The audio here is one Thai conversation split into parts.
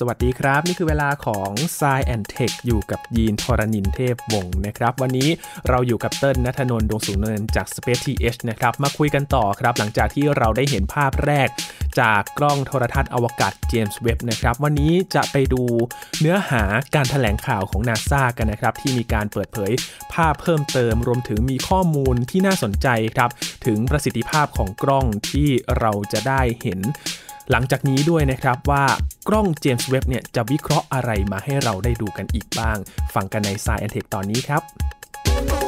สวัสดีครับ นี่คือเวลาของ s ซแอนเทคอยู่กับยีนทรณินเทพวงศ์นะครับวันนี้เราอยู่กับเติ้ลนัทนนท์ดวงสูงเนินจาก Space TH นะครับ มาคุยกันต่อครับหลังจากที่เราได้เห็นภาพแรก จากกล้องโทรทัศน์อวกาศเจมส์เว็บนะครับวันนี้จะไปดูเนื้อหาการถแถลงข่าวของนาซากันนะครับ ที่มีการเปิดเผยภาพเพิ่มเติมรวมถึงมีข้อมูลที่น่าสนใจครับถึงประสิทธิภาพของกล้องที่เราจะได้เห็นหลังจากนี้ด้วยนะครับว่ากล้องเจมส์เว็บเนี่ยจะวิเคราะห์อะไรมาให้เราได้ดูกันอีกบ้าง ฟังกันใน s ายแอนเทคตอนนี้ครับ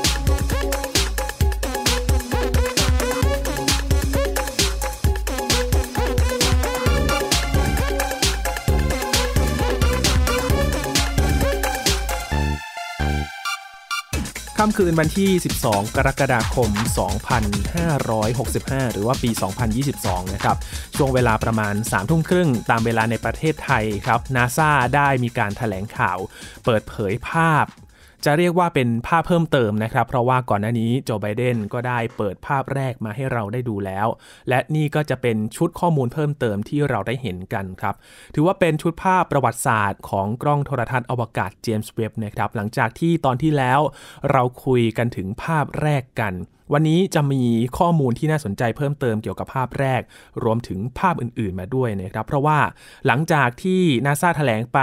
ค่ำคืนวันที่ 12 กรกฎาคม 2565 หรือว่าปี 2022 นะครับ ช่วงเวลาประมาณ 3 ทุ่มครึ่ง ตามเวลาในประเทศไทย ครับนาซาได้มีการถแถลงข่าว เปิดเผยภาพจะเรียกว่าเป็นภาพเพิ่มเติมนะครับ เพราะว่าก่อนหน้านี้โจไบเดน ก็ได้เปิดภาพแรกมาให้เราได้ดูแล้ว และนี่ก็จะเป็นชุดข้อมูลเพิ่มเติมที่เราได้เห็นกันครับ ถือว่าเป็นชุดภาพประวัติศาสตร์ของกล้องโทรทัศน์อวกาศเจมส์เว็บนะครับ หลังจากที่ตอนที่แล้วเราคุยกันถึงภาพแรกกัน วันนี้จะมีข้อมูลที่น่าสนใจเพิ่มเติมเกี่ยวกับภาพแรก รวมถึงภาพอื่นๆมาด้วยนะครับ เพราะว่าหลังจากที่นาซาแถลงไป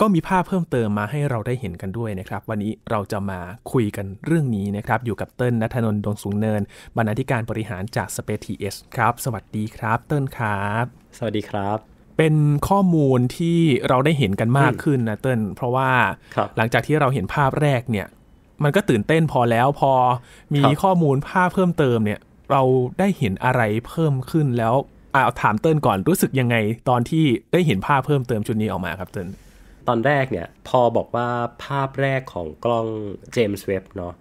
ก็มีภาพเพิ่มเติมมาให้เราได้เห็นกันด้วยนะครับ วันนี้เราจะมาคุยกันเรื่องนี้นะครับ อยู่กับเติ้นนัทนนท์ดวงสูงเนิน บรรณาธิการบริหารจากสปซทีเอสครับสวัสดีครับ เติ้นครับสวัสดีครับ เป็นข้อมูลที่เราได้เห็นกันมากขึ้นนะเติ้ลเพราะว่าหลังจากที่เราเห็นภาพแรกเนี่ยมันก็ตื่นเต้นพอแล้วพอมีข้อมูลภาพเพิ่มเติมเนี่ยเราได้เห็นอะไรเพิ่มขึ้นแล้วเอาถามเติ้ลก่อนรู้สึกยังไงตอนที่ได้เห็นภาพเพิ่มเติมชุดนี้ออกมาครับเติ้ลตอนแรกเนี่ยพอบอกว่าภาพแรกของกล้องเจมส์เว็บเนาะ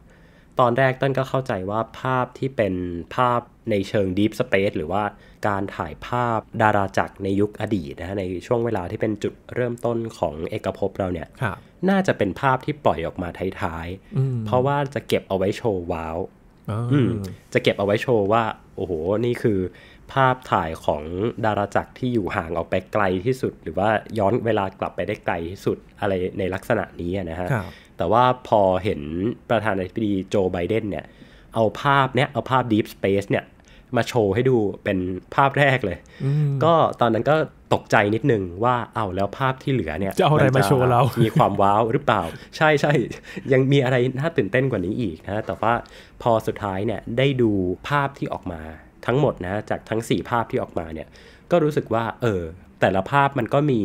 ตอนแรกต้นก็เข้าใจว่าภาพที่เป็นภาพในเชิง Deep Space หรือว่าการถ่ายภาพดาราจักรในยุคอดีตนะฮะในช่วงเวลาที่เป็นจุดเริ่มต้นของเอกภพเราเนี่ยน่าจะเป็นภาพที่ปล่อยออกมาท้ายๆ เพราะว่าจะเก็บเอาไว้โชว์ว้าวจะเก็บเอาไว้โชว์ว่า โอ้โห นี่คือภาพถ่ายของดาราจักรที่อยู่ห่างออกไปไกลที่สุด หรือว่าย้อนเวลากลับไปได้ไกลที่สุดอะไรในลักษณะนี้นะฮะ แต่ว่าพอเห็นประธานาธิบดีโจไบเดนเนี่ยเอาภาพเนี้ยเอาภาพ Deep Space เนี่ยมาโชว์ให้ดูเป็นภาพแรกเลย ก็ตอนนั้นก็ตกใจนิดนึงว่าเอาแล้วภาพที่เหลือเนี่ยจะเอาอะไรมาโชว์เรา มีความว้าวหรือเปล่า ใช่ใช่ยังมีอะไรน่าตื่นเต้นกว่านี้อีกนะแต่ว่าพอสุดท้ายเนี่ยได้ดูภาพที่ออกมาทั้งหมดนะจากทั้ง 4 ภาพที่ออกมาเนี่ยก็รู้สึกว่าเออแต่ละภาพมันก็มี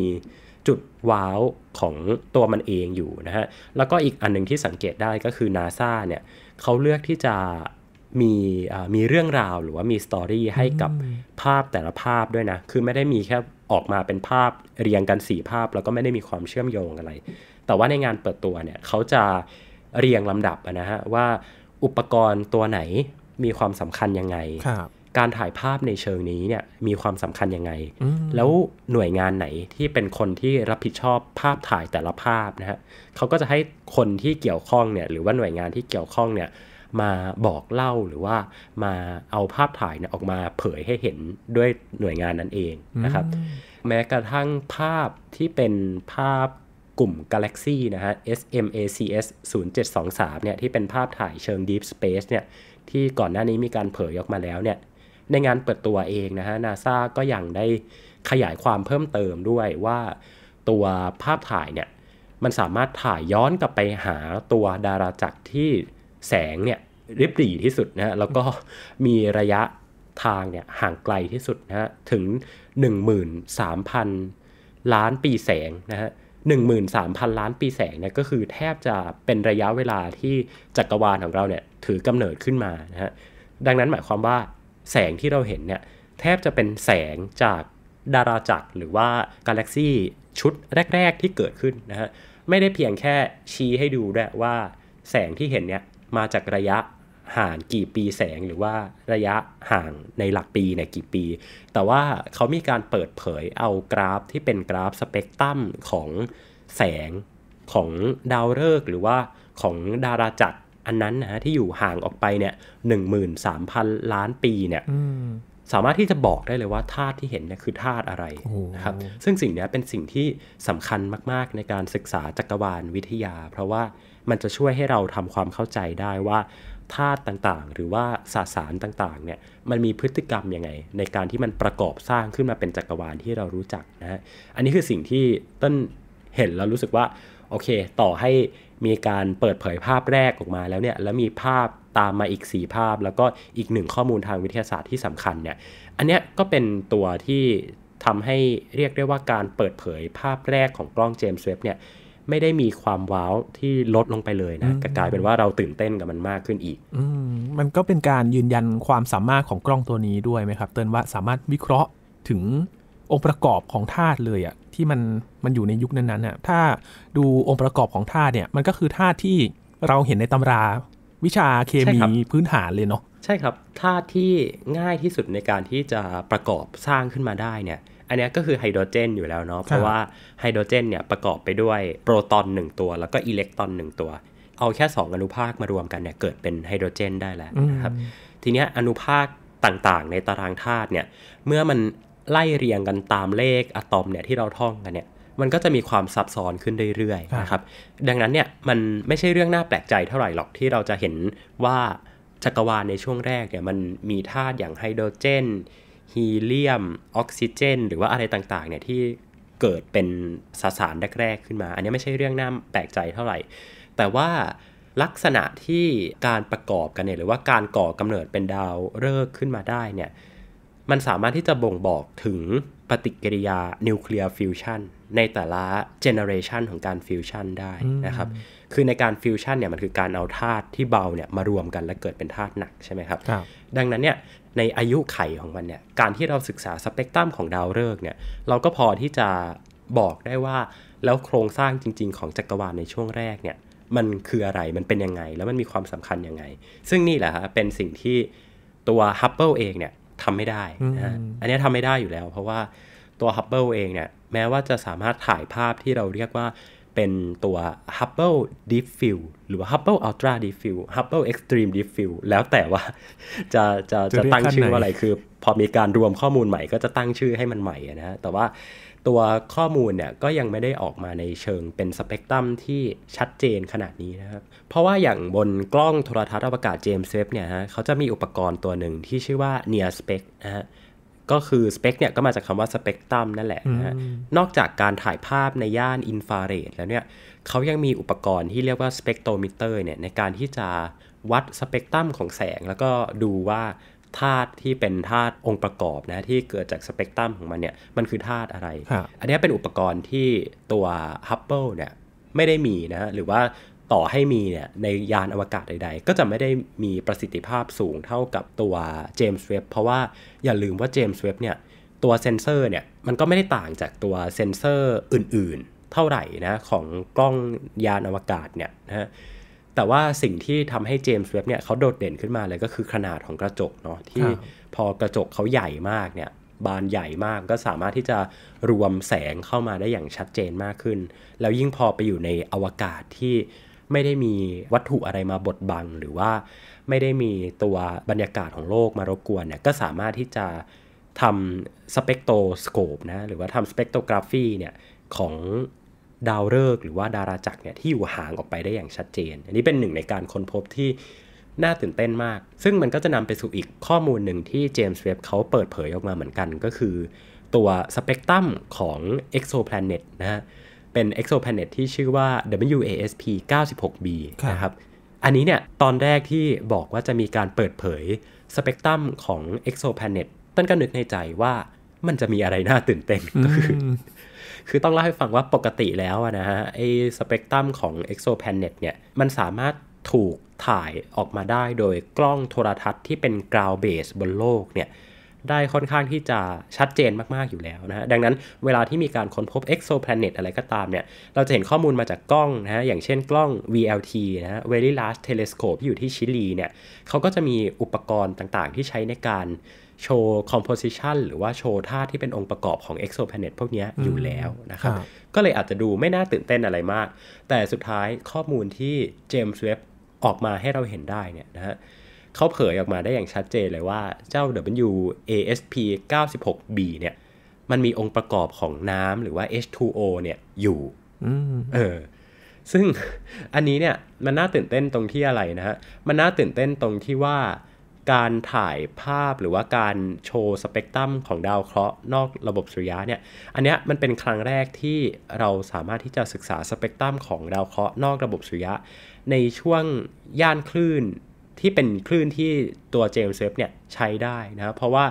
จุดว้าวของตัวมันเองอยู่นะฮะแล้วก็อีกอันนึงที่สังเกตได้ก็คือ NASA เนี่ยเขาเลือกที่จะมีมีเรื่องราว หรือว่ามีสตอรี่ให้กับภาพแต่ละภาพด้วยนะ คือไม่ได้มีแค่ออกมาเป็นภาพเรียงกัน 4 ภาพแล้วก็ไม่ได้มีความเชื่อมโยงอะไรแต่ว่าในงานเปิดตัวเนี่ยเขาจะเรียงลำดับนะฮะว่าอุปกรณ์ตัวไหนมีความสำคัญยังไงการถ่ายภาพในเชิงนี้เนี่ยมีความสำคัญยังไง แล้วหน่วยงานไหนที่เป็นคนที่รับผิดชอบภาพถ่ายแต่ละภาพนะฮะเขาก็จะให้คนที่เกี่ยวข้องเนี่ยหรือว่าหน่วยงานที่เกี่ยวข้องเนี่ยมาบอกเล่าหรือว่ามาเอาภาพถ่ายเนี่ยออกมาเผยให้เห็นด้วยหน่วยงานนั้นเอง นะครับ แม้กระทั่งภาพที่เป็นภาพกลุ่มกาแล็กซีนะฮะ SMACS 0723เนี่ยที่เป็นภาพถ่ายเชิง Deep Space เนี่ยที่ก่อนหน้านี้มีการเผยออกมาแล้วเนี่ยในงานเปิดตัวเองนะฮะนาซาก็ยังได้ขยายความเพิ่มเติมด้วยว่าตัวภาพถ่ายเนี่ย มันสามารถถ่ายย้อนกลับไปหาตัวดาราจักรที่แสงเนี่ยริบหรี่ที่สุดนะฮะแล้วก็มีระยะทางเนี่ยห่างไกลที่สุดนะฮะถึง 13,000 ล้านปีแสงนะฮะ13,000 ล้านปีแสงเนี่ยก็คือแทบจะเป็นระยะเวลาที่จักรวาลของเราเนี่ยถือกำเนิดขึ้นมานะฮะดังนั้นหมายความว่าแสงที่เราเห็นเนี่ยแทบจะเป็นแสงจากดาราจักรหรือว่ากาแล็กซี่ชุดแรก ๆ ที่เกิดขึ้นนะฮะไม่ได้เพียงแค่ชี้ให้ดูด้วยว่าแสงที่เห็นเนี่ยมาจากระยะห่างกี่ปีแสงหรือว่าระยะห่างในหลักปีในกี่ปี แต่ว่าเขามีการเปิดเผยเอากราฟที่เป็นกราฟสเปกตรัมของแสงของดาวฤกษ์หรือว่าของดาราจักรอันนั้นนะฮะที่อยู่ห่างออกไปเนี่ยหนึ่งหมื่นสามพันล้านปีเนี่ยสามารถที่จะบอกได้เลยว่าธาตุที่เห็นเนี่ยคือธาตุอะไรนะครับซึ่งสิ่งนี้เป็นสิ่งที่สำคัญมากๆในการศึกษาจักรวาลวิทยา เพราะว่ามันจะช่วยให้เราทำความเข้าใจได้ว่า ธาตุต่างๆ หรือว่าสสารต่างๆเนี่ยมันมีพฤติกรรมยังไง ในการที่มันประกอบสร้างขึ้นมาเป็นจักรวาลที่เรารู้จักนะฮะอันนี้คือสิ่งที่ต้นเห็นแล้วรู้สึกว่าโอเค ต่อใหมีการเปิดเผยภาพแรกออกมาแล้วเนี่ย แล้วมีภาพตามมาอีก 4 ภาพแล้วก็อีกหนึ่งข้อมูลทางวิทยาศาสตร์ที่สำคัญเนี่ย อันเนี้ยก็เป็นตัวที่ทำให้เรียกได้ว่าการเปิดเผยภาพแรกของกล้องเจมส์เว็บเนี่ย ไม่ได้มีความว้าวที่ลดลงไปเลยนะกลายเป็นว่าเราตื่นเต้นกับมันมากขึ้นอีกอมมันก็เป็นการยืนยันความสามารถของกล้องตัวนี้ด้วยไหมครับ เตือนว่าสามารถวิเคราะห์ถึงองค์ประกอบของธาตุเลยอะที่มันมันอยู่ในยุคนั้นๆน่ะถ้าดูองค์ประกอบของธาตุเนี่ยมันก็คือธาตุที่เราเห็นในตำรา วิชาเคมีพื้นฐานเลยเนาะใช่ครับธาตุที่ง่ายที่สุดในการที่จะประกอบสร้างขึ้นมาได้เนี่ยอันนี้ก็คือไฮโดรเจนอยู่แล้วเนาะเพราะว่าไฮโดรเจนเนี่ยประกอบไปด้วยโปรตอน1ตัวแล้วก็อิเล็กตรอน1ตัว เอาแค่ 2 อนุภาคมารวมกันเนี่ยเกิดเป็นไฮโดรเจนได้แล้วนะครับทีนี้อนุภาคต่างๆ ในตารางธาตุเนี่ยเมื่อมันไล่เรียงกันตามเลขอะตอมเนี่ยที่เราท่องกันเนี่ยมันก็จะมีความซับซ้อนขึ้นเรื่อยๆนะครับดังนั้นเนี่ยมันไม่ใช่เรื่องน่าแปลกใจเท่าไหร่หรอกที่เราจะเห็นว่าจักรวาลในช่วงแรกเนี่ยมันมีธาตุอย่างไฮโดรเจน ฮีเลียมออกซิเจน หรือว่าอะไรต่างๆเนี่ยที่เกิดเป็นสสารแรกๆ ขึ้นมา อันนี้ไม่ใช่เรื่องน่าแปลกใจเท่าไหร่แต่ว่าลักษณะที่การประกอบกันเนี่ยหรือว่าการก่อกำเนิดเป็นดาวฤกษ์ขึ้นมาได้เนี่ยมันสามารถที่จะบ่งบอกถึงปฏิกิริยานิวเคลียร์ฟิวชันในแต่ละเจเนอเรชันของการฟิวชันได้นะครับ คือในการฟิวชันเนี่ยมันคือการเอาธาตุที่เบาเนี่ยมารวมกันและเกิดเป็นธาตุหนักใช่ไหมครับรบดังนั้นเนี่ยในอายุไขของมันเนี่ยการที่เราศึกษาสเปกตรัมของดาวฤกษ์เนี่ยเราก็พอที่จะบอกได้ว่าแล้วโครงสร้างจริง ๆของจักรวาลในช่วงแรกเนี่ยมันคืออะไรมันเป็นยังไง แล้วมันมีความสำคัญยังไง ซึ่งนี่แหละฮะเป็นสิ่งที่ตัวฮับเบิลเองเนี่ยทำไม่ได้นะอันนี้ทำไม่ได้อยู่แล้ว เพราะว่าตัวฮับเบิลเองเนี่ย แม้ว่าจะสามารถถ่ายภาพที่เราเรียกว่าเป็นตัวฮับเบิลดิฟฟิลหรือว่าฮับเบิลอัลตราดิฟฟิลฮับเบิลเอ็กซ์ตรีมดิฟฟิลแล้วแต่ว่าจะจะจะตั้งชื่อว่าอะไรคือ พอมีการรวมข้อมูลใหม่ก็จะตั้งชื่อให้มันใหม่นะ แต่ว่าตัวข้อมูลเนี่ยก็ยังไม่ได้ออกมาในเชิงเป็นสเปกตรัมที่ชัดเจนขนาดนี้นะครับเพราะว่าอย่างบนกล้องโทรทัศน์อวกาศเจมส์เวฟเนี่ยฮะเขาจะมีอุปกรณ์ตัวหนึ่งที่ชื่อว่า near spec นะฮะก็คือสเปกเนี่ยก็มาจากคำว่าสเปกตรัมนั่นแหละนะนอกจากการถ่ายภาพในย่านอินฟราเรดแล้วเนี่ยเขายังมีอุปกรณ์ที่เรียกว่าสเปกโตมิเตอร์เนี่ยในการที่จะวัดสเปกตรัมของแสง แล้วก็ดูว่าธาตุที่เป็นธาตุองค์ประกอบนะที่เกิดจากสเปกตรัมของมันเนี่ยมันคือธาตุอะไร อันนี้เป็นอุปกรณ์ที่ตัวฮับเบิลเนี่ยไม่ได้มีนะหรือว่าต่อให้มีเนี่ยในยานอวกาศใดๆ ก็จะไม่ได้มีประสิทธิภาพสูงเท่ากับตัวเจมส์เว็บเพราะว่าอย่าลืมว่าเจมส์เว็บเนี่ยตัวเซนเซอร์เนี่ยมันก็ไม่ได้ต่างจากตัวเซนเซอร์อื่นๆ เท่าไหร่นะของกล้องยานอวกาศเนี่ยนะแต่ว่าสิ่งที่ทำให้เจมส์เว็บเนี่ยเขาโดดเด่นขึ้นมาเลยก็คือขนาดของกระจกเนาะที่พอกระจกเขาใหญ่มากเนี่ยบานใหญ่มากก็สามารถที่จะรวมแสงเข้ามาได้อย่างชัดเจนมากขึ้น แล้วยิ่งพอไปอยู่ในอวกาศที่ไม่ได้มีวัตถุอะไรมาบดบัง หรือว่าไม่ได้มีตัวบรรยากาศของโลกมารบกวนเนี่ยก็สามารถที่จะทำสเปกโตสโคปนะหรือว่าทำสเปกโตกราฟีเนี่ยของดาวฤกษ์หรือว่าดาราจักรเนี่ยที่อยู่ห่างออกไปได้อย่างชัดเจน อันนี้เป็นหนึ่งในการค้นพบที่น่าตื่นเต้นมาก ซึ่งมันก็จะนำไปสู่อีกข้อมูลหนึ่งที่เจมส์เว็บเขาเปิดเผยออกมาเหมือนกันก็คือตัวสเปกตรัมของ exoplanet นะฮะเป็น exoplanet ที่ชื่อว่า WASP 96b นะครับ อันนี้เนี่ยตอนแรกที่บอกว่าจะมีการเปิดเผยสเปกตรัมของ exoplanet ต้นก็นึกในใจว่ามันจะมีอะไรน่าตื่นเต้นก็คือคือต้องเล่าให้ฟังว่าปกติแล้วนะฮะไอสเปกตรัมของ exoplanet เนี่ยมันสามารถถูกถ่ายออกมาได้โดยกล้องโทรทัศน์ที่เป็น ground base บนโลกเนี่ยได้ค่อนข้างที่จะชัดเจนมากๆอยู่แล้วนะฮะดังนั้นเวลาที่มีการค้นพบ exoplanet อะไรก็ตามเนี่ยเราจะเห็นข้อมูลมาจากกล้องนะฮะอย่างเช่นกล้อง VLT นะฮะ Very Large Telescope ที่อยู่ที่ชิลีเนี่ยเขาก็จะมีอุปกรณ์ต่างๆที่ใช้ในการโชว์คอมโพสิชันหรือว่าโชว์ท่าที่เป็นองค์ประกอบของ exoplanet พวกนี้อยู่แล้วนะครับ ก็เลยอาจจะดูไม่น่าตื่นเต้นอะไรมาก แต่สุดท้ายข้อมูลที่เจมส์เว็บออกมาให้เราเห็นได้เนี่ยนะฮะเขาเผยออกมาได้อย่างชัดเจนเลยว่าเจ้า WASP 96b เนี่ย มันมีองค์ประกอบของน้ำหรือว่า H2O เนี่ยอยู่เออซึ่งอันนี้เนี่ยมันน่าตื่นเต้นตรงที่อะไรนะฮะ มันน่าตื่นเต้นตรงที่ว่าการถ่ายภาพหรือว่าการโชว์สเปกตรัมของดาวเคราะห์นอกระบบสุริยะเนี่ย อันนี้มันเป็นครั้งแรกที่เราสามารถที่จะศึกษาสเปกตรัมของดาวเคราะห์นอกระบบสุริยะ ในช่วงย่านคลื่นที่เป็นคลื่นที่ตัวเจมส์เซฟเนี่ยใช้ได้นะเพราะว่า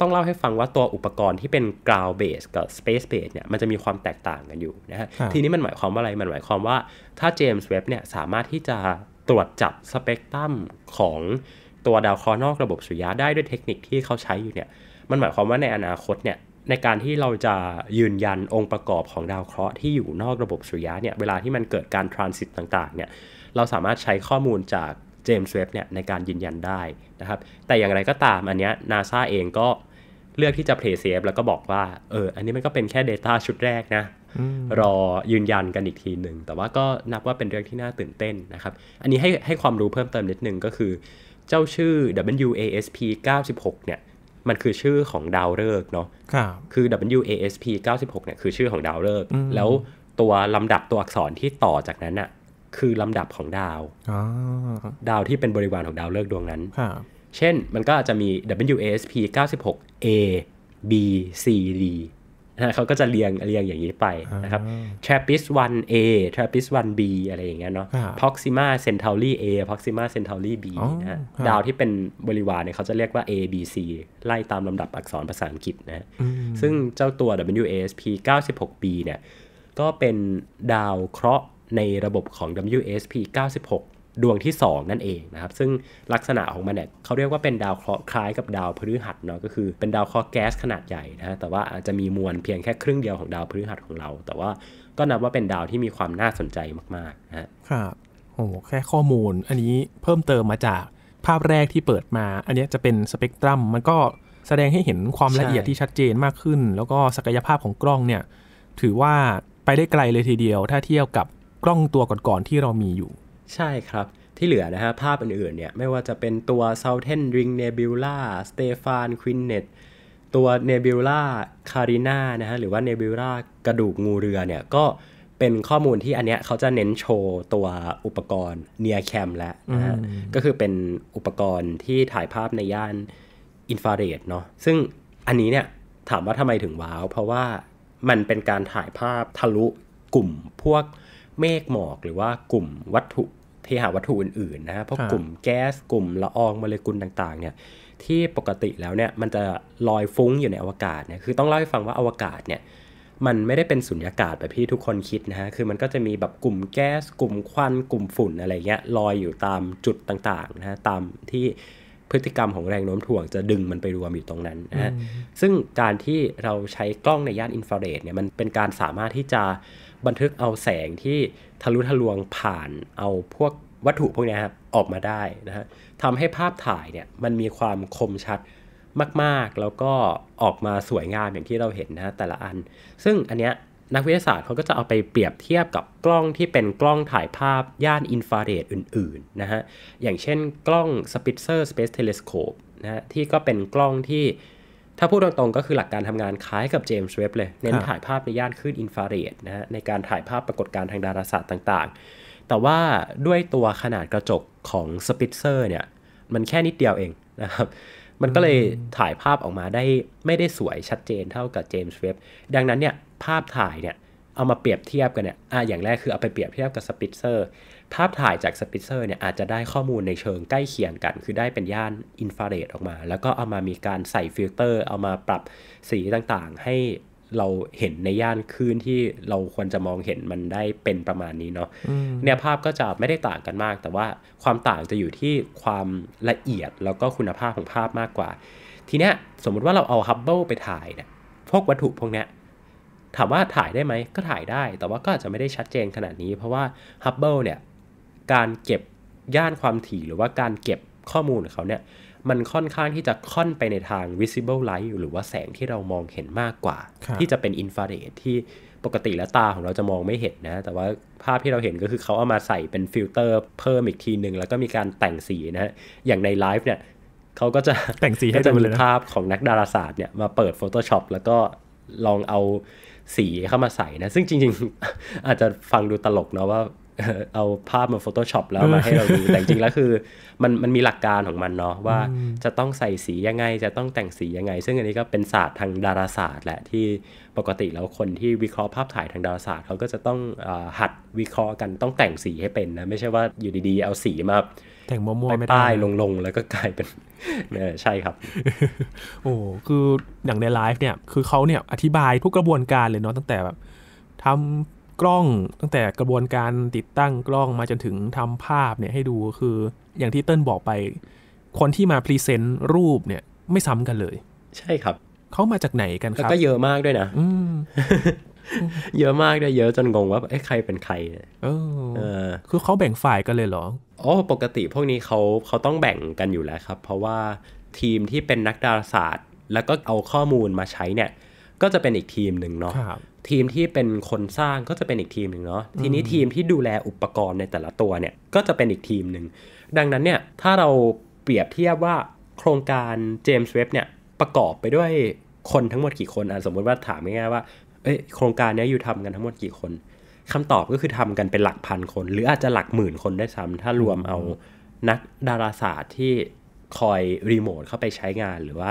ต้องเล่าให้ฟังว่าตัวอุปกรณ์ที่เป็น ground base กับ space base เนี่ยมันจะมีความแตกต่างกันอยู่นะฮะทีนี้มันหมายความว่าอะไร มันหมายความว่าถ้าเจมส์เว็บเนี่ยสามารถที่จะตรวจจับสเปกตรัมของตัวดาวเคราะห์นอกระบบสุริยะได้ด้วยเทคนิคที่เขาใช้อยู่เนี่ย มันหมายความว่าในอนาคตเนี่ยในการที่เราจะยืนยันองค์ประกอบของดาวเคราะห์ที่อยู่นอกระบบสุริยะเนี่ยเวลาที่มันเกิดการทรานสิตต่างๆ เนี่ยเราสามารถใช้ข้อมูลจากเจมส์เวฟเนี่ยในการยืนยันได้นะครับแต่อย่างไรก็ตามอันเนี้ยนาซาเองก็เลือกที่จะเพลย์เซฟแล้วก็บอกว่าเอออันนี้มันก็เป็นแค่ Data ชุดแรกนะรอยืนยันกันอีกทีหนึ่งแต่ว่าก็นับว่าเป็นเรื่องที่น่าตื่นเต้นนะครับ อันนี้ให้ให้ความรู้เพิ่มเติมนิดนึงก็คือเจ้าชื่อ WASP 96 เนี่ย มันคือชื่อของดาวฤกษ์เนาะคือ WASP 96 เนี่ยคือชื่อของดาวฤกษ์ แล้วตัวลำดับตัวอักษรที่ต่อจากนั้นอะคือลำดับของดาว ดาวที่เป็นบริวารของดาวฤกษ์ดวงนั้น เช่นมันก็อาจจะมี WASP 96 A B C D นะเขาก็จะเรียงเรียงอย่างนี้ ไป นะครับ Trappist 1A Trappist 1B อะไรอย่างเงี้ยเนาะ Proxima Centauri A Proxima Centauri B นะดาวที่เป็นบริวารเนี่ยเขาจะเรียกว่า A B C ไล่ตาม ลำดับอักษร ภาษาอังกฤษ นะ ซึ่งเจ้าตัว WASP 96B เนี่ย ก็เป็นดาวเคราะห์ในระบบของ WASP 96ดวงที่ 2 นั่นเองนะครับ ซึ่งลักษณะของมันเนี่ยเขาเรียกว่าเป็นดาวเคราะห์คล้ายกับดาวพฤหัสเนาะ ก็คือเป็นดาวเคราะห์แก๊สขนาดใหญ่นะแต่ว่าอาจจะมีมวลเพียงแค่ครึ่งเดียวของดาวพฤหัสของเรา แต่ว่าก็นับว่าเป็นดาวที่มีความน่าสนใจมากๆนะครับโอ้แค่ข้อมูลอันนี้เพิ่มเติมมาจากภาพแรกที่เปิดมา อันนี้จะเป็นสเปกตรัม มันก็แสดงให้เห็นความละเอียดที่ชัดเจนมากขึ้น แล้วก็ศักยภาพของกล้องเนี่ย ถือว่าไปได้ไกลเลยทีเดียว ถ้าเทียบกับกล้องตัวก่อนๆที่เรามีอยู่ใช่ครับที่เหลือนะฮะภาพอื่นๆเนี่ยไม่ว่าจะเป็นตัว Southern Ring Nebula Stefan Quinnet ตัว Nebula Carina นะฮะหรือว่า Nebula กระดูกงูเรือเนี่ยก็เป็นข้อมูลที่อันเนี้ยเขาจะเน้นโชว์ตัวอุปกรณ์เนียแคมแล้วนะฮะก็คือเป็นอุปกรณ์ที่ถ่ายภาพในย่านอินฟราเรดเนาะซึ่งอันนี้เนี่ยถามว่าทำไมถึงว้าว เพราะว่ามันเป็นการถ่ายภาพทะลุกลุ่มพวกเมฆหมอกหรือว่ากลุ่มวัตถุเทหาวัตถุอื่นๆนะเพราะกลุ่มแก๊สกลุ่มละอองโมเลกุลต่างๆเนี่ยที่ปกติแล้วเนี่ยมันจะลอยฟุ้งอยู่ในอวกาศเนี่ยคือต้องเล่าให้ฟังว่าอวกาศเนี่ย มันไม่ได้เป็นสุญญากาศแบบที่ทุกคนคิดนะฮะคือมันก็จะมีแบบกลุ่มแก๊สกลุ่มควันกลุ่มฝุ่นอะไรเงี้ยลอยอยู่ตามจุดต่างๆนะฮะตามที่พฤติกรรมของแรงโน้มถ่วงจะดึงมันไปรวมอยู่ตรงนั้นนะซึ่งการที่เราใช้กล้องในย่านอินฟราเรดเนี่ยมันเป็นการสามารถที่จะบันทึกเอาแสงที่ทะลุทะลวงผ่านเอาพวกวัตถุพวกนี้ครับออกมาได้นะฮะทำให้ภาพถ่ายเนี่ยมันมีความคมชัดมาก ๆ แล้วก็ออกมาสวยงามอย่างที่เราเห็นนะแต่ละอัน ซึ่งอันเนี้ยนักวิทยาศาสตร์เขาก็จะเอาไปเปรียบเทียบกับกล้องที่เป็นกล้องถ่ายภาพย่านอินฟราเรดอื่นๆนะฮะ อย่างเช่นกล้องสปิตเซอร์สเปซเทเลสโคปนะฮะที่ก็เป็นกล้องที่ถ้าพูดตรงๆ ก็คือหลักการทำงานคล้ายกับเจมส์เว็บเลย เน้นถ่ายภาพในย่านคลื่นอินฟราเรดนะฮะในการถ่ายภาพปรากฏการณ์ทางดาราศาสตร์ต่างๆ แต่ว่าด้วยตัวขนาดกระจกของสปิตเซอร์เนี่ยมันแค่นิดเดียวเองนะครับมันก็เลยถ่ายภาพออกมาได้ไม่ได้สวยชัดเจนเท่ากับเจมส์เว็บดังนั้นเนี่ยภาพถ่ายเนี่ยเอามาเปรียบเทียบกันเนี่ยอ่ะอย่างแรกคือเอาไปเปรียบเทียบกับสปิตเซอร์ ภาพถ่ายจากสปิตเซอร์เนี่ยอาจจะได้ข้อมูลในเชิงใกล้เคียงกัน คือได้เป็นย่านอินฟราเรดออกมา แล้วก็เอามามีการใส่ฟิลเตอร์เอามาปรับสีต่างๆ ให้เราเห็นในย่านคลื่นที่เราควรจะมองเห็นมันได้เป็นประมาณนี้เนาะ เนี่ยภาพก็จะไม่ได้ต่างกันมาก แต่ว่าความต่างจะอยู่ที่ความละเอียดแล้วก็คุณภาพของภาพมากกว่า ทีเนี้ยสมมุติว่าเราเอาฮับเบิลไปถ่ายเนี่ย พวกวัตถุพวกเนี้ยถามว่าถ่ายได้ไหมก็ถ่ายได้ แต่ว่าก็อาจจะไม่ได้ชัดเจนขนาดนี้ เพราะว่า Hubble เนี่ยการเก็บย่านความถี่หรือว่าการเก็บข้อมูลของเขาเนี่ยมันค่อนข้างที่จะค่อนไปในทาง visible light หรือว่าแสงที่เรามองเห็นมากกว่า ที่จะเป็นอินฟราเรดที่ปกติแล้วตาของเราจะมองไม่เห็นนะ แต่ว่าภาพที่เราเห็นก็คือเขาเอามาใส่เป็นฟิลเตอร์เพิ่มอีกทีหนึ่งแล้วก็มีการแต่งสีนะอย่างในไลฟ์เนี่ยเขาก็จะแต่งสีให้จเลยภาพของนักดาราศาสตร์เนี่ยมาเปิด Photoshop แล้วก็ลองเอาสีเข้ามาใส่นะ ซึ่งจริง ๆอาจจะฟังดูตลกเนาะว่าเอาภาพมา Photoshop แล้วมาให้เราดู แต่จริงแล้วคือมันมันมีหลักการของมันเนาะว่าจะต้องใส่สียังไงจะต้องแต่งสียังไง ซึ่งอันนี้ก็เป็นศาสตร์ทางดาราศาสตร์แหละที่ปกติแล้วคนที่วิเคราะห์ภาพถ่ายทางดาราศาสตร์เขาก็จะต้องหัดวิเคราะห์กันต้องแต่งสีให้เป็นนะไม่ใช่ว่าอยู่ดีๆเอาสีมาแต่งมั่วๆไม่ได้ป้ลงๆ แล้วก็กลายเป็นเนี่ยใช่ครับ โอ้คืออย่างในไลฟ์เนี่ยคือเขาเนี่ยอธิบายทุกกระบวนการเลยเนาะตั้งแต่แบบทำกล้องตั้งแต่กระบวนการติดตั้งกล้องมาจนถึงทำภาพเนี่ยให้ดูคืออย่างที่เติ้ลบอกไป คนที่มาพรีเซนต์รูปเนี่ย ไม่ซ้ำกันเลย ใช่ครับ เขามาจากไหนกันครับก็เยอะมากด้วยนะเยอะมากเลยเยอะจนงงว่าเอ้ใครเป็นใครเนี่ยคือเขาแบ่งฝ่ายกันเลยเหรอ อ๋อ ปกติพวกนี้เขาเขาต้องแบ่งกันอยู่แล้ว ครับ เพราะว่าทีมที่เป็นนักดาราศาสตร์ แล้วก็เอาข้อมูลมาใช้เนี่ย ก็จะเป็นอีกทีมหนึ่งเนาะทีมที่เป็นคนสร้างก็จะเป็นอีกทีมหนึ่งเนาะ ทีนี้ทีมที่ดูแลอุปกรณ์ในแต่ละตัวเนี่ยก็จะเป็นอีกทีมหนึ่งดังนั้นเนี่ยถ้าเราเปรียบเทียบว่าโครงการเจมส์เว็บเนี่ยประกอบไปด้วยคนทั้งหมดกี่คนอ่ะสมมติว่าถามง่ายๆว่าเอ้ยโครงการนี้อยู่ทำกันทั้งหมดกี่คน คำตอบก็คือทำกันเป็นหลักพันคน หรืออาจจะหลักหมื่นคนได้ซ้ำถ้ารวมเอานักดาราศาสตร์ที่คอยรีโมทเข้าไปใช้งานหรือว่า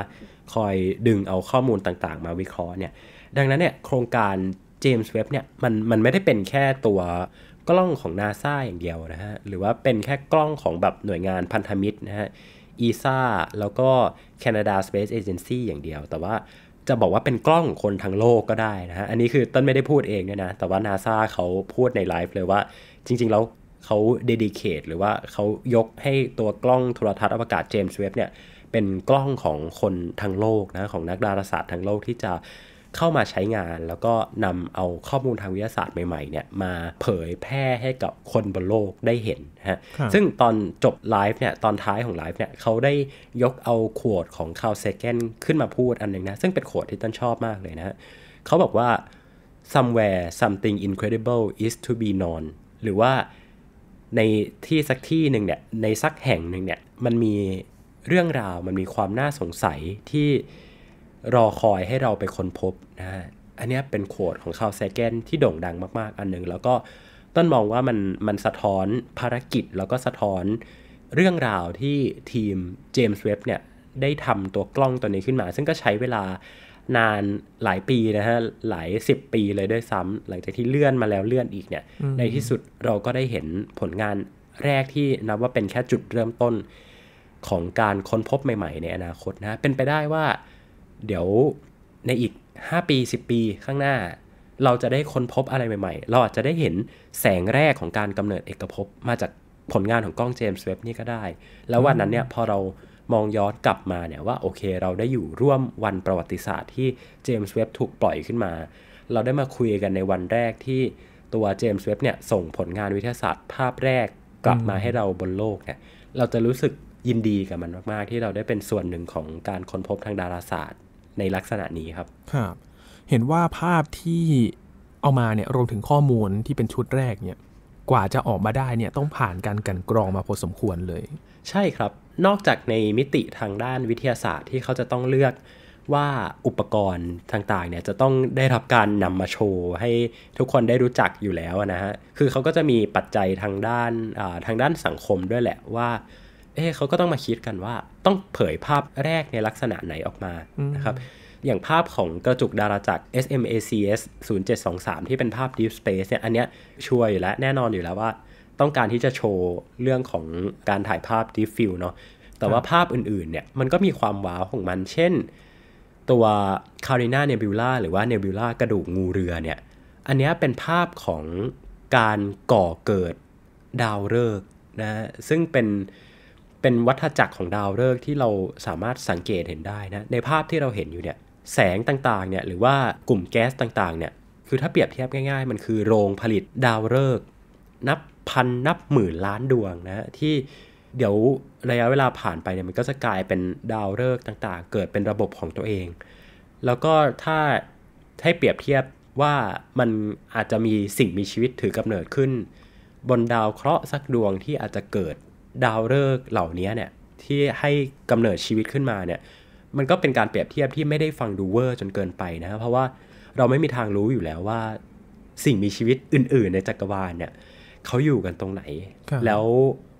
คอยดึงเอาข้อมูลต่างๆมาวิเคราะห์เนี่ยดังนั้นเนี่ยโครงการเจมส์เว็บเนี่ยมันมันไม่ได้เป็นแค่ตัวกล้องของนาซาอย่างเดียวนะฮะ หรือว่าเป็นแค่กล้องของแบบหน่วยงานพันธมิตรนะฮะอีซ่าแล้วก็แคนาดาสเปซเอเจนซี่อย่างเดียว แต่ว่าจะบอกว่าเป็นกล้องคนทั้งโลกก็ได้นะฮะ อันนี้คือต้นไม่ได้พูดเองเนี่ยนะ แต่ว่านาซาเขาพูดในไลฟ์เลยว่าจริง ๆ แล้วเขาเดดิเคทหรือว่าเขายกให้ตัวกล้องโทรทัศน์อวกาศเจมส์เว็บเนี่ย เป็นกล้องของคนทั้งโลกนะ ของนักดาราศาสตร์ทั้งโลกที่จะเข้ามาใช้งานแล้วก็นำเอาข้อมูลทางวิทยาศาสตร์ใหม่ๆเนี่ยมาเผยแพร่ให้กับคนบนโลกได้เห็นฮะซึ่งตอนจบไลฟ์เนี่ยตอนท้ายของไลฟ์เนี่ยเขาได้ยกเอาขวดของคาวเซเกนขึ้นมาพูดอันหนึ่งนะ ซึ่งเป็นขวดที่ต้นชอบมากเลยนะฮะเขาบอกว่า somewhere something incredible is to be known หรือว่าในที่สักที่หนึ่งเนี่ยในสักแห่งหนึ่งเนี่ยมันมีเรื่องราวมันมีความน่าสงสัยที่รอคอยให้เราไปค้นพบนะฮะ อันนี้เป็นโคดของคาแซกเกนที่โด่งดังมากๆ อันหนึ่งแล้วก็ต้นมองว่ามันมันสะท้อนภารกิจแล้วก็สะท้อนเรื่องราวที่ทีมเจมส์เว็บเนี่ยได้ทำตัวกล้องตัวนี้ขึ้นมา ซึ่งก็ใช้เวลานานหลายปีนะฮะ หลายสิบปีเลยด้วยซ้ำหลังจากที่เลื่อนมาแล้วเลื่อนอีกเนี่ย ในที่สุดเราก็ได้เห็นผลงานแรกที่นับว่าเป็นแค่จุดเริ่มต้นของการค้นพบใหม่ๆ ในอนาคตนะเป็นไปได้ว่าเดี๋ยวในอีก 5 ปี 10 ปีข้างหน้า เราจะได้ค้นพบอะไรใหม่ๆ เราอาจจะได้เห็นแสงแรกของการกำเนิดเอกภพมาจากผลงานของกล้องเจมส์เว็บนี่ก็ได้ แล้ววันนั้นเนี่ยพอเรามองย้อนกลับมาเนี่ยว่าโอเคเราได้อยู่ร่วมวันประวัติศาสตร์ที่เจมส์เว็บถูกปล่อยขึ้นมา เราได้มาคุยกันในวันแรกที่ตัวเจมส์เว็บเนี่ยส่งผลงานวิทยาศาสตร์ภาพแรกกลับมาให้เราบนโลกเนี่ยเราจะรู้สึกยินดีกับมันมากๆ ที่เราได้เป็นส่วนหนึ่งของการค้นพบทางดาราศาสตร์ในลักษณะนี้ครับครับ เห็นว่าภาพที่เอามาเนี่ยรวมถึงข้อมูลที่เป็นชุดแรกเนี่ยกว่าจะออกมาได้เนี่ยต้องผ่านการกันกรองมาพอสมควรเลย ใช่ครับนอกจากในมิติทางด้านวิทยาศาสตร์ที่เขาจะต้องเลือกว่าอุปกรณ์ต่างๆเนี่ยจะต้องได้รับการนำมาโชว์ ให้ทุกคนได้รู้จักอยู่แล้วนะฮะคือเขาก็จะมีปัจจัยทางด้านทางด้านสังคมด้วยแหละว่าเอ๊เขาก็ต้องมาคิดกันว่าต้องเผยภาพแรกในลักษณะไหนออกมานะครับอย่างภาพของกระจุกดาราจักร SMACS 0723 ที่เป็นภาพ Deep Space เนี่ยอันเนี้ยช่วยอยู่แล้ว แน่นอนอยู่แล้วว่าต้องการที่จะโชว์เรื่องของการถ่ายภาพ Deep Field เนาะแต่ว่าภาพอื่นๆเนี่ยมันก็มีความว้าวของมัน เช่นตัว c a r i n a Nebula หรือว่า Nebula กระดูกงูเรือเนี่ยอันเนี้ยเป็นภาพของการก่อเกิดดาวฤกษ์นะซึ่งเป็นเป็นวัฏจักรของดาวฤกษ์ที่เราสามารถสังเกตเห็นได้นะ ในภาพที่เราเห็นอยู่เนี่ยแสงต่างๆเนี่ยหรือว่ากลุ่มแก๊สต่างๆเนี่ยคือถ้าเปรียบเทียบง่ายๆมันคือโรงผลิตดาวฤกษ์นับพันนับหมื่นล้านดวงนะที่เดี๋ยวระยะเวลาผ่านไปเนี่ยมันก็จะกลายเป็นดาวฤกษ์ต่างๆ เกิดเป็นระบบของตัวเอง แล้วก็ถ้าให้เปรียบเทียบว่ามันอาจจะมีสิ่งมีชีวิตถือกำเนิดขึ้น บนดาวเคราะห์สักดวงที่อาจจะเกิดดาวฤกษ์เหล่านี้เนี่ยที่ให้กำเนิดชีวิตขึ้นมาเนี่ยมันก็เป็นการเปรียบเทียบที่ไม่ได้ฟังดูเวอร์จนเกินไปนะเพราะว่าเราไม่มีทางรู้อยู่แล้วว่า สิ่งมีชีวิตอื่น ๆ ในจักรวาลเนี่ยเขาอยู่กันตรงไหน แล้ว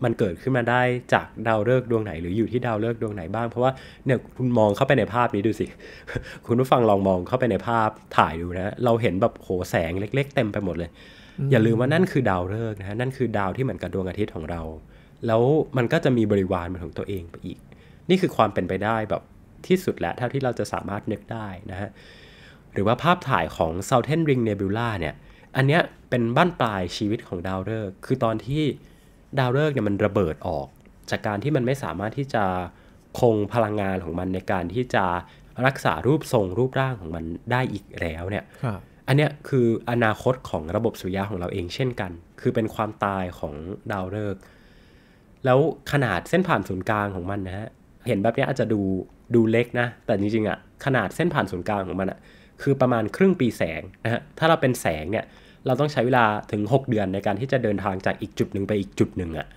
มันเกิดขึ้นมาได้จากดาวฤกษ์ดวงไหนหรืออยู่ที่ดาวฤกษ์ดวงไหนบ้าง เพราะว่าเนี่ยคุณมองเข้าไปในภาพนี้ดูสิ คุณผู้ฟังลองมองเข้าไปในภาพถ่ายดูนะเราเห็นแบบโหแสงเล็ก ๆ เต็มไปหมดเลยอย่าลืมว่านั่นคือดาวฤกษ์นะะนั่นคือดาวที่เหมือนกับดวงอาทิตย์ของเราแล้วมันก็จะมีบริวารเป็นของตัวเองไปอีก นี่คือความเป็นไปได้แบบที่สุดแล้วเท่าที่เราจะสามารถนึกได้นะฮะ หรือว่าภาพถ่ายของ Southern Ring Nebula เนี่ย อันเนี้ยเป็นบ้านปลายชีวิตของดาวฤกษ์ คือตอนที่ดาวฤกษ์เนี่ยมันระเบิดออก จากการที่มันไม่สามารถที่จะคงพลังงานของมันในการที่จะรักษารูปทรงรูปร่างของมันได้อีกแล้วเนี่ยอันเนี้ยคืออนาคตของระบบสุริยะของเราเองเช่นกัน คือเป็นความตายของดาวฤกษ์แล้วขนาดเส้นผ่านศูนย์กลางของมันนะฮะ เห็นแบบนี้อาจจะดูดูเล็กนะ แต่จริงๆอะขนาดเส้นผ่านศูนย์กลางของมันอะคือประมาณครึ่งปีแสงนะฮะ ถ้าเราเป็นแสงเนี่ย เราต้องใช้เวลาถึง 6เดือนในการที่จะเดินทางจากอีกจุดหนึ่งไปอีกจุดหนึ่งอะ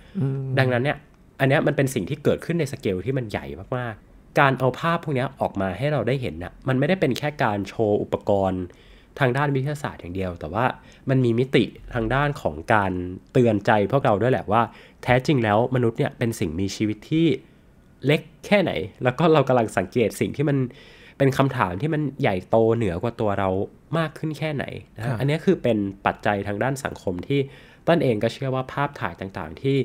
ดังนั้นเนี่ย อันนี้มันเป็นสิ่งที่เกิดขึ้นในสเกลที่มันใหญ่มากๆ การเอาภาพพวกนี้ออกมาให้เราได้เห็นนะมันไม่ได้เป็นแค่การโชว์อุปกรณ์ทางด้านวิทยาศาสตร์อย่างเดียว แต่ว่ามันมีมิติทางด้านของการเตือนใจพวกเราด้วยแหละว่าแท้จริงแล้วมนุษย์เนี่ยเป็นสิ่งมีชีวิตที่เล็กแค่ไหน แล้วก็เรากำลังสังเกตสิ่งที่มันเป็นคำถามที่มันใหญ่โตเหนือกว่าตัวเรามากขึ้นแค่ไหนนะอันนี้คือเป็นปัจจัยทางด้านสังคมที่ต้นเองก็เชื่อว่าภาพถ่ายต่างๆที่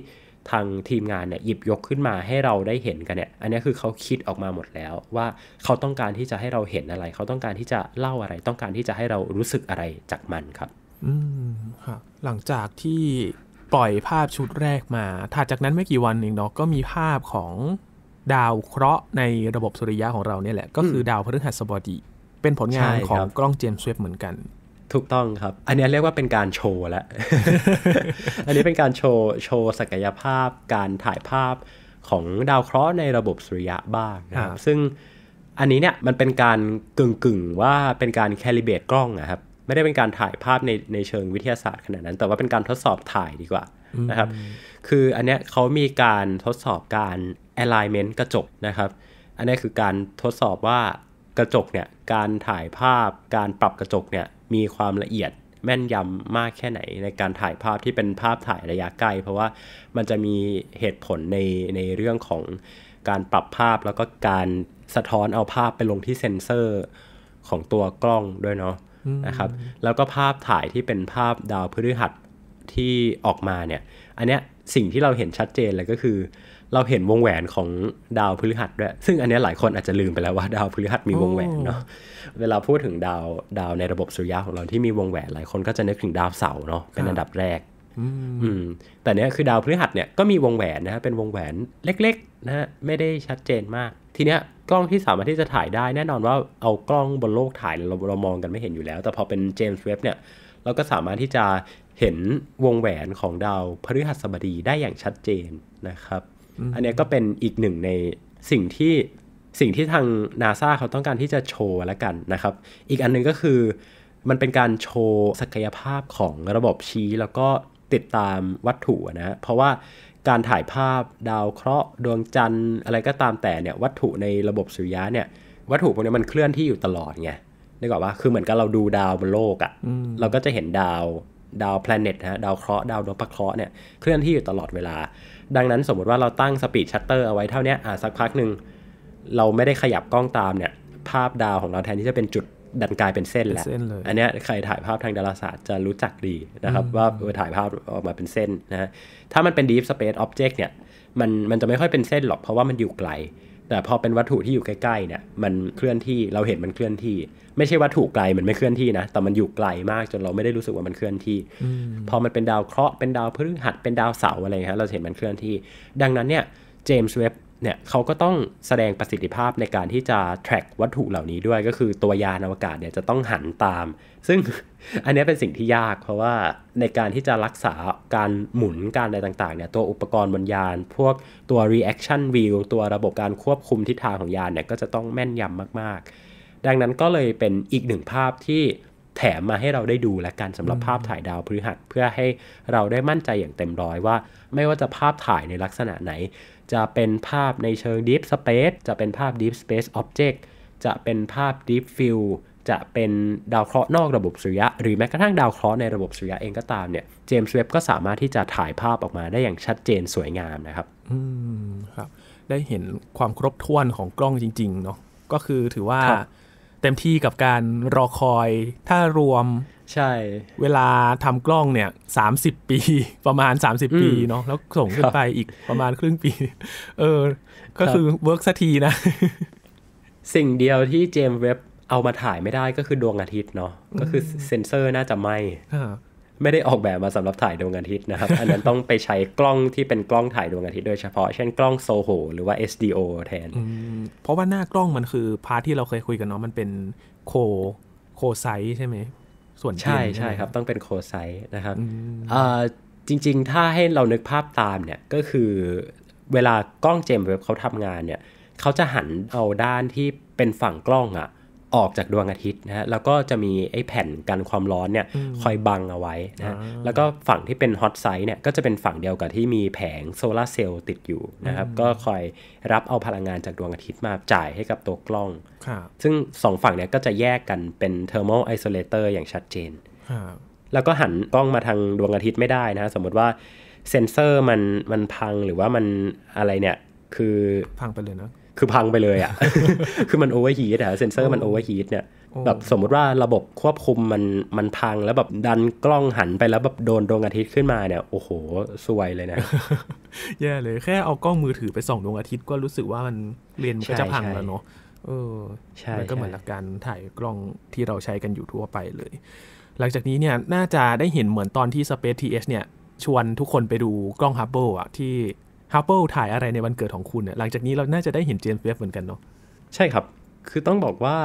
ทางทีมงานเนี่ยหยิบยกขึ้นมาให้เราได้เห็นกันเนี่ย อันนี้คือเขาคิดออกมาหมดแล้วว่าเขาต้องการที่จะให้เราเห็นอะไรเขาต้องการที่จะเล่าอะไร ต้องการที่จะให้เรารู้สึกอะไรจากมันครับ อืมครับหลังจากที่ปล่อยภาพชุดแรกมาถัดจากนั้นไม่กี่วันเองเนาะก็มีภาพของ ดาวเคราะห์ในระบบสุริยะของเราเนี่ยแหละ ก็คือ ดาวพฤหัสบดีเป็นผลงานของกล้องเจมส์เว็บเหมือนกันถูกต้องครับ อันนี้เรียกว่าเป็นการโชว์แล้ว อันนี้เป็นการโชว์โชว์ศักยภาพ การถ่ายภาพของดาวเคราะห์ในระบบสุริยะบ้างนะครับ ซึ่งอันนี้เนี่ยมันเป็นการกึ่งกึงว่าเป็นการแคลิเบตกล้องนะครับ ไม่ได้เป็นการถ่ายภาพในในเชิงวิทยาศาสตร์ขนาดนั้น แต่ว่าเป็นการทดสอบถ่ายดีกว่านะครับ คืออันเนี้ยเขามีการทดสอบการ alignment กระจกนะครับ อันนี้คือการทดสอบว่ากระจกเนี่ย การถ่ายภาพ การปรับกระจกเนี่ยมีความละเอียดแม่นยำมากแค่ไหน ในการถ่ายภาพที่เป็นภาพถ่ายระยะใกล้เพราะว่ามันจะมีเหตุผลในในเรื่องของการปรับภาพแล้วก็การสะท้อนเอาภาพไปลงที่เซ็นเซอร์ของตัวกล้องด้วยเนาะนะครับ แล้วก็ภาพถ่ายที่เป็นภาพดาวพฤหัสที่ออกมาเนี่ย อันเนี้ยสิ่งที่เราเห็นชัดเจนเลยก็คือเราเห็นวงแหวนของดาวพฤหัสด้วย ซึ่งอันนี้หลายคนอาจจะลืมไปแล้วว่าดาวพฤหัสมีวงแหวนเนาะ เวลาพูดถึงดาวดาวในระบบสุริยะของเราที่มีวงแหวน หลายคนก็จะนึกถึงดาวเสาร์เนาะ เป็นอันดับแรก อืมแต่เนี้ยคือดาวพฤหัสเนี่ยก็มีวงแหวนนะเป็นวงแหวนเล็กๆนะไม่ได้ชัดเจนมาก ทีเนี้ยกล้องที่สามารถที่จะถ่ายได้ แน่นอนว่า เอากล้องบนโลกถ่ายเราเรามองกันไม่เห็นอยู่แล้ว แต่พอเป็นเจมส์เว็บเนี่ย เราก็สามารถที่จะเห็นวงแหวนของดาวพฤหัสบดีได้อย่างชัดเจนนะครับอันนี้ก็เป็นอีกหนึ่งในสิ่งที่สิ่งที่ทางนาซาเขาต้องการที่จะโชว์ละกันนะครับ อีกอันนึงก็คือมันเป็นการโชว์ศักยภาพของระบบชี้ แล้วก็ติดตามวัตถุนะเพราะว่าการถ่ายภาพดาวเคราะห์ ดวงจันทร์อะไรก็ตามแต่เนี่ยวัตถุในระบบสุริยะเนี่ยวัตถุพวกนี้มันเคลื่อนที่อยู่ตลอดไงนึกออกว่าคือเหมือนกับเราดูดาวบนโลกอะ่ะเราก็จะเห็นดาวดาวแพลเน็ตนะดาวเคราะห์ดาวดวงประเคราะห์เนี่ยเคลื่อนที่อยู่ตลอดเวลาดังนั้นสมมติว่าเราตั้งสปีดชัตเตอร์เอาไว้เท่านี้อ่าสักพักหนึ่งเราไม่ได้ขยับกล้องตามเนี่ยภาพดาวของเราแทนที่จะเป็นจุดดันกลายเป็นเส้นแล้วอันนี้ใครถ่ายภาพทางดาราศาสตร์จะรู้จักดีนะครับ ว่าถ่ายภาพออกมาเป็นเส้นนะฮะถ้ามันเป็น deep space object เนี่ยมันมันจะไม่ค่อยเป็นเส้นหรอกเพราะว่ามันอยู่ไกลแต่พอเป็นวัตถุที่อยู่ใกล้ๆเนี่ยมันเคลื่อนที่เราเห็นมันเคลื่อนที่ ไม่ใช่วัตถุไกลมันไม่เคลื่อนที่นะ แต่มันอยู่ไกลมากจนเราไม่ได้รู้สึกว่ามันเคลื่อนที่พอมันเป็นดาวเคราะห์เป็นดาวพฤหัสเป็นดาวเสาร์อะไรเงี้ยเราเห็นมันเคลื่อนที่ ดังนั้นเนี่ยเจมส์เว็บเนี่ยเขาก็ต้องแสดงประสิทธิภาพในการที่จะ track วัตถุเหล่านี้ด้วย ก็คือตัวยานอวกาศเนี่ยจะต้องหันตาม ซึ่งอันนี้เป็นสิ่งที่ยากเพราะว่าในการที่จะรักษาการหมุนการอะไรต่างๆเนี่ย ตัวอุปกรณ์บนยานพวกตัว reaction wheel ตัวระบบการควบคุมทิศทางของยานเนี่ยก็จะต้องแม่นยำมากๆ ดังนั้นก็เลยเป็นอีกหนึ่งภาพที่แถมมาให้เราได้ดูและกันสำหรับภาพถ่ายดาวพฤหัสเพื่อให้เราได้มั่นใจอย่างเต็มร้อยว่าไม่ว่าจะภาพถ่ายในลักษณะไหนจะเป็นภาพในเชิง Deep Space จะเป็นภาพ Deep Space Object จะเป็นภาพ Deep Field จะเป็นดาวเคราะห์นอกระบบสุริยะ หรือแม้กระทั่งดาวเคราะห์ในระบบสุริยะเองก็ตามเนี่ยเจมส์เว็บก็สามารถที่จะถ่ายภาพออกมาได้อย่างชัดเจนสวยงามนะครับอืมครับได้เห็นความครบถ้วนของกล้องจริง ๆ เนาะก็คือถือว่าเต็มที่กับการรอคอย ถ้ารวมใช่ เวลาทำกล้องเนี่ยสาปีประมาณ 30 ปีเนาะ แล้วส่งขึ้นไปอีกประมาณครึ่งปี เออ ก็คือเวิร์กสักทีนะ สิ่งเดียวที่เจมเว็บเอามาถ่ายไม่ได้ก็คือดวงอาทิตย์เนาะ ก็คือเซนเซอร์น่าจะไม่ไม่ได้ออกแบบมาสำหรับถ่ายดวงอาทิตย์นะครับ อันนั้นต้องไปใช้กล้องที่เป็นกล้องถ่ายดวงอาทิตย์โดยเฉพาะ เช่นกล้องโซโหหรือว่า SDO แทน เพราะว่าหน้ากล้องมันคือพาร์ทที่เราเคยคุยกันเนาะ มันเป็นโคโคไซใช่ไหมส่วนใช่ใช่ครับต้องเป็นโคไซ นะครับ จริงๆถ้าให้เรานึกภาพตามเนี่ยก็คือเวลากล้องเจมส์เว็บเขาทำงานเนี่ยเขาจะหันเอาด้านที่เป็นฝั่งกล้องอะออกจากดวงอาทิตย์นะฮะแล้วก็จะมีไอ้แผ่นกันความร้อนเนี่ยคอยบังเอาไว้นะแล้วก็ฝั่งที่เป็นฮอตไซต์เนี่ยก็จะเป็นฝั่งเดียวกับที่มีแผงโซลาเซลล์ติดอยู่นะครับก็คอยรับเอาพลังงานจากดวงอาทิตย์มาจ่ายให้กับตัวกล้อง ซึ่งสองฝั่งเนี่ยก็จะแยกกันเป็นเทอร์โมไอโซเลเตอร์อย่างชัดเจนแล้วก็หันกล้องมาทางดวงอาทิตย์ไม่ได้นะสมมติว่าเซนเซอร์มันมันพังหรือว่ามันอะไรเนี่ยคือพังไปเลยเนาะคือพังไปเลยอ่ะ คือมันโอเวอร์ฮีทอะเซนเซอร์มันโอเวอร์ฮีทเนี่ยแบบสมมุติว่าระบบควบคุมมันมันพัง แล้วแบบดันกล้องหันไปแล้วแบบโดนดวงอาทิตย์ขึ้นมาเนี่ย โอ้โหสวยเลยนะแย่เลยแค่เอากล้องมือถือไปส่องดวงอาทิตย์ก็รู้สึกว่ามันเรนยนก็จะพังแล้วเนาะเออช่มันก็เหมือนหลักการถ่ายกล้องที่เราใช้กันอยู่ทั่วไปเลย หลังจากนี้เนี่ยน่าจะได้เห็นเหมือนตอนที่ Space TS เนี่ยชวนทุกคนไปดูกล้องฮับเบิลอะที่ฮับเบิลถ่ายอะไรในวันเกิดของคุณเนี่ยหลังจากนี้เราน่าจะได้เห็นเจมส์เวฟเหมือนกันเนาะใช่ครับ คือต้องบอกว่า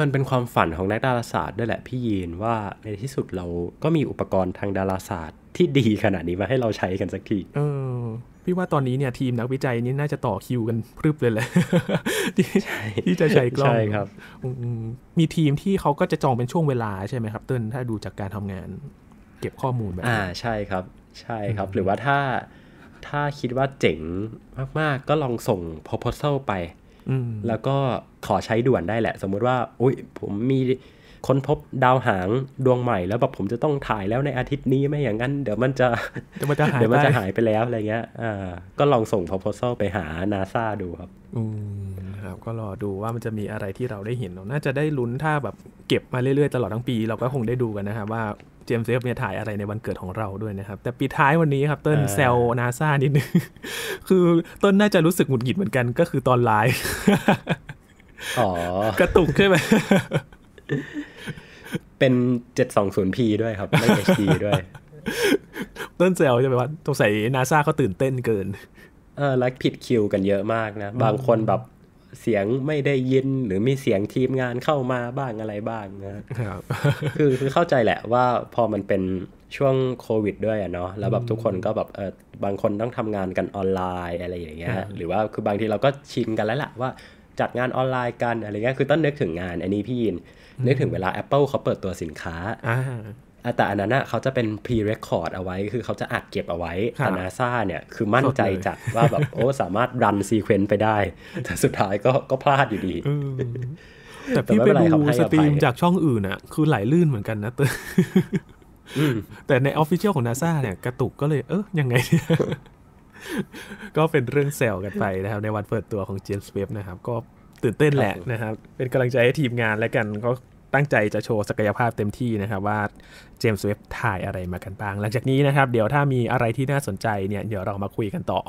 มันเป็นความฝันของนักดาราศาสตร์ด้วยแหละพี่ยีนว่าในที่สุดเราก็มีอุปกรณ์ทางดาราศาสตร์ ที่ดีขนาดนี้มาให้เราใช้กันสักทีเออ พี่ว่าตอนนี้เนี่ย ทีมนักวิจัยนี่น่าจะต่อคิวกันพรึบเลยแหละที่จะใช้กล้องใช่ครับมีทีมที่เขาก็จะจองเป็นช่วงเวลาใช่ไหมครับเติ้ลถ้าดูจากการทำงาน เก็บข้อมูลแบบอ่าใช่ครับ ใช่ครับ หรือว่าถ้าถ้าคิดว่าเจ๋งมากๆก็ลองส่ง proposal ไปแล้วก็ขอใช้ด่วนได้แหละ สมมติว่าอุ้ยผมมีค้นพบดาวหางดวงใหม่แล้วแบบผมจะต้องถ่ายแล้วในอาทิตย์นี้ ไม่อย่างนั้น เดี๋ยวมันจะ เดี๋ยวมันจะหายายไปแล้วอะไรเงี้ย อ่า ก็ลองส่ง proposal ไปหานาซาดูครับอืมครับก็รอดูว่ามันจะมีอะไรที่เราได้เห็น น่าจะได้ลุ้นถ้าแบบเก็บมาเรื่อย ๆ ตลอดทั้งปี เราก็คงได้ดูกันนะครับว่าเจมส์เซฟเนี่ยถ่ายอะไรในวันเกิดของเราด้วยนะครับ แต่ปีท้ายวันนี้ครับเติ้ลแซลนาซานิดนึงคือเติ้ลน่าจะรู้สึกหงุดหงิดเหมือนกันก็คือตอนไลฟ์กระตุกใช่ไหมเป็น 720p ด้วยครับไม่ HD ด้วยเติ้ลเซลจะไหว่าตรงใส่นาซาเขาตื่นเต้นเกินเออไลฟ์ผิดคิวกันเยอะมากนะ บางคนแบบเสียงไม่ได้ยินหรือมีเสียงทีมงานเข้ามาบ้างอะไรบ้างนะครับ คือคือเข้าใจแหละว่าพอมันเป็นช่วงโควิดด้วยอะเนาะแล้วแบบทุกคนก็แบบเออบางคนต้องทำงานกันออนไลน์อะไรอย่างเงี้ยหรือว่าคือบางทีเราก็ชินกันแล้วแหละว่าจัดงานออนไลน์กันอะไรเงี้ยคือต้องนึกถึงงานอันนี้พี่ยินนึกถึงเวลา Apple เขาเปิดตัวสินค้าแต่อันนั้นนเขาจะเป็น pre record เอาไว้ คือเขาจะอัดเก็บเอาไว้แต่นาซาเนี่ย คือมั่นใจจัดว่าแบบโอ้สามารถรันซีเควนต์ไปได้ แต่สุดท้ายก็ก็พลาดอยู่ดี แต่พี่ไปดูสตรีมจากช่องอื่นอ่ะ คือไหลลื่นเหมือนกันนะเตอแต่ในออฟฟิเชียลของนาซาเนี่ยกระตุกก็เลยเอ๊ะยังไงเนี่ย ก็เป็นเรื่องแซวกันไปนะครับ ในวันเปิดตัวของเจน e s w e นะครับ ก็ตื่นเต้นแหละนะครับ เป็นกำลังใจให้ทีมงานและกันก็ตั้งใจจะโชว์ศักยภาพเต็มที่นะครับว่าเจมส์เว็บถ่ายอะไรมากันบ้าง หลังจากนี้นะครับ เดี๋ยวถ้ามีอะไรที่น่าสนใจเนี่ยเดี๋ยวเรามาคุยกันต่อ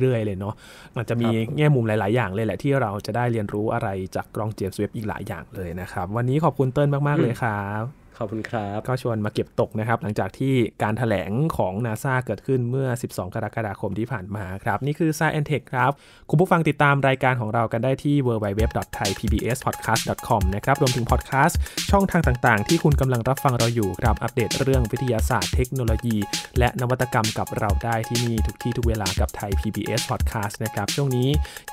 เรื่อยๆเลยเนาะมันจะมีแง่มุมหลายๆ อย่างเลยแหละที่เราจะได้เรียนรู้อะไรจากกล้องเจมส์เว็บอีกหลายอย่างเลยนะครับ วันนี้ขอบคุณเติ้ลมากๆ เลยครับขอบคุณครับก็ชวนมาเก็บตกนะครับ หลังจากที่การถแถลงของ NASA เกิดขึ้นเมื่อ 12 กรกฎาคมที่ผ่านมาครับนี่คือ Science t e h ครับ คุณผู้ฟังติดตามรายการของเรากันได้ที่ www.thaipbspodcast.com นะครับรวมถึงพอดแคสต์ช่องทางต่างๆ ที่คุณกำลังรับฟังเราอยู่ครับอัปเดตเรื่องวิทยาศาสตร์เทคโนโลยี และนวัตกรรมกับเราได้ที่นี่ทุกที่ทุกเวลากับไทย PBS Podcast นะครับช่วงนี้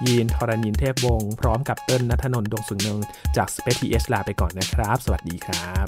ยีนทรณินเทพวงศ์พร้อมกับเติ้ลนัทนนท์ดวงสุนเนงจากสเปซทีเอสลาไปก่อนนะครับ สวัสดีครับ